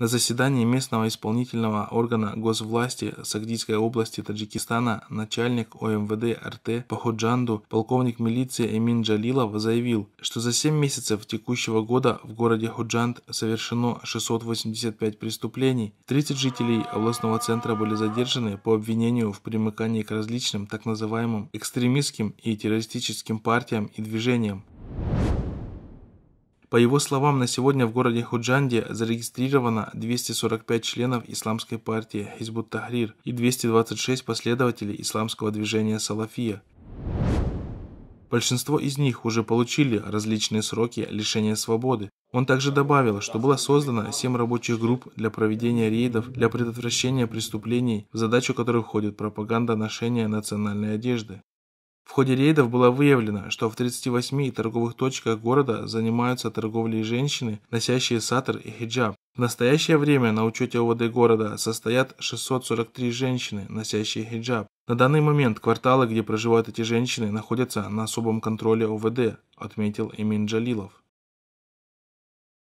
На заседании местного исполнительного органа госвласти Сагдийской области Таджикистана начальник ОМВД РТ по полковник милиции Эмин Джалилов заявил, что за 7 месяцев текущего года в городе Ходжанд совершено 685 преступлений. 30 жителей областного центра были задержаны по обвинению в примыкании к различным так называемым экстремистским и террористическим партиям и движениям. По его словам, на сегодня в городе Худжанде зарегистрировано 245 членов исламской партии Хизбут Тахрир и 226 последователей исламского движения Салафия. Большинство из них уже получили различные сроки лишения свободы. Он также добавил, что было создано 7 рабочих групп для проведения рейдов для предотвращения преступлений, в задачу которых входит пропаганда ношения национальной одежды. В ходе рейдов было выявлено, что в 38 торговых точках города занимаются торговлей женщины, носящие сатр и хиджаб. В настоящее время на учете ОВД города состоят 643 женщины, носящие хиджаб. На данный момент кварталы, где проживают эти женщины, находятся на особом контроле ОВД, отметил Эмин Джалилов.